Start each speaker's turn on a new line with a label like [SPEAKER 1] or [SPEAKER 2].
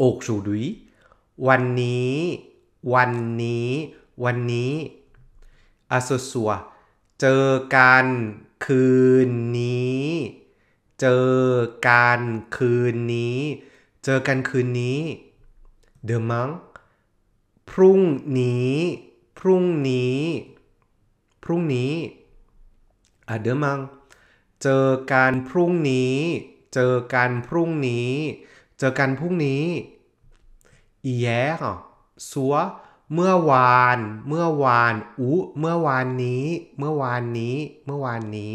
[SPEAKER 1] โอ j o u r d h วันนี้ วันนี้ วันนี้อาสสัว เจอกันคืนนี้ เจอกันคืนนี้ เจอกันคืนนี้ เดอมัง พรุ่งนี้ พรุ่งนี้ พรุ่งนี้อ่ะ d e m มัง เจอกันพรุ่งนี้ เจอกันพรุ่งนี้เจอกันพรุ่งนี้อีแย่หรอสัว เมื่อวาน เมื่อวานอุ เมื่อวานนี้ เมื่อวานนี้ เมื่อวานนี้